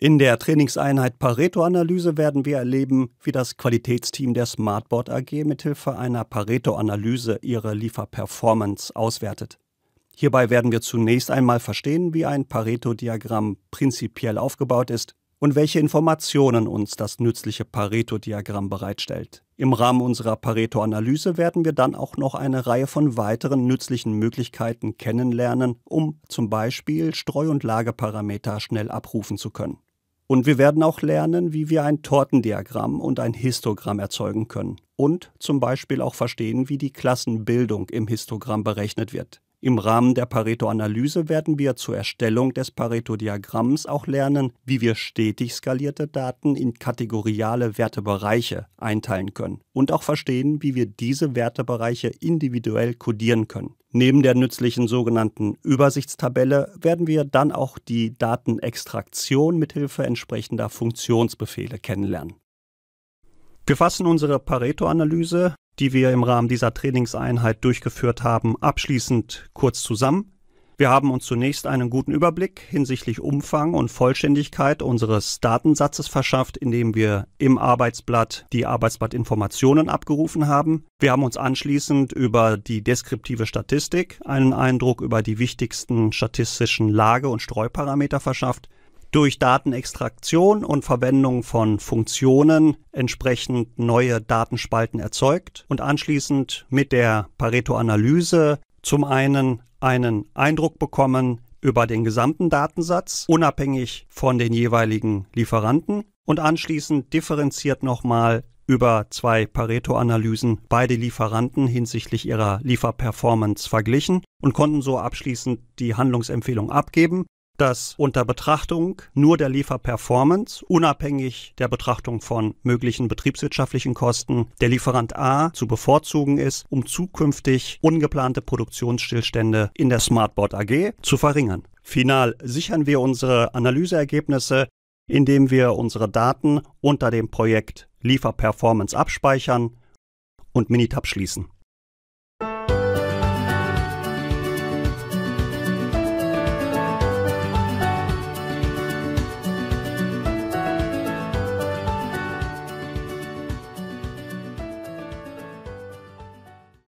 In der Trainingseinheit Pareto-Analyse werden wir erleben, wie das Qualitätsteam der Smartboard AG mithilfe einer Pareto-Analyse ihre Lieferperformance auswertet. Hierbei werden wir zunächst einmal verstehen, wie ein Pareto-Diagramm prinzipiell aufgebaut ist und welche Informationen uns das nützliche Pareto-Diagramm bereitstellt. Im Rahmen unserer Pareto-Analyse werden wir dann auch noch eine Reihe von weiteren nützlichen Möglichkeiten kennenlernen, um zum Beispiel Streu- und Lageparameter schnell abrufen zu können. Und wir werden auch lernen, wie wir ein Tortendiagramm und ein Histogramm erzeugen können. Und zum Beispiel auch verstehen, wie die Klassenbildung im Histogramm berechnet wird. Im Rahmen der Pareto-Analyse werden wir zur Erstellung des Pareto-Diagramms auch lernen, wie wir stetig skalierte Daten in kategoriale Wertebereiche einteilen können und auch verstehen, wie wir diese Wertebereiche individuell kodieren können. Neben der nützlichen sogenannten Übersichtstabelle werden wir dann auch die Datenextraktion mithilfe entsprechender Funktionsbefehle kennenlernen. Wir fassen unsere Pareto-Analyse, die wir im Rahmen dieser Trainingseinheit durchgeführt haben, abschließend kurz zusammen. Wir haben uns zunächst einen guten Überblick hinsichtlich Umfang und Vollständigkeit unseres Datensatzes verschafft, indem wir im Arbeitsblatt die Arbeitsblattinformationen abgerufen haben. Wir haben uns anschließend über die deskriptive Statistik einen Eindruck über die wichtigsten statistischen Lage- und Streuparameter verschafft. Durch Datenextraktion und Verwendung von Funktionen entsprechend neue Datenspalten erzeugt und anschließend mit der Pareto-Analyse zum einen einen Eindruck bekommen über den gesamten Datensatz, unabhängig von den jeweiligen Lieferanten und anschließend differenziert nochmal über zwei Pareto-Analysen beide Lieferanten hinsichtlich ihrer Lieferperformance verglichen und konnten so abschließend die Handlungsempfehlung abgeben dass unter Betrachtung nur der Lieferperformance, unabhängig der Betrachtung von möglichen betriebswirtschaftlichen Kosten, der Lieferant A zu bevorzugen ist, um zukünftig ungeplante Produktionsstillstände in der Smartboard AG zu verringern. Final sichern wir unsere Analyseergebnisse, indem wir unsere Daten unter dem Projekt Lieferperformance abspeichern und Minitab schließen.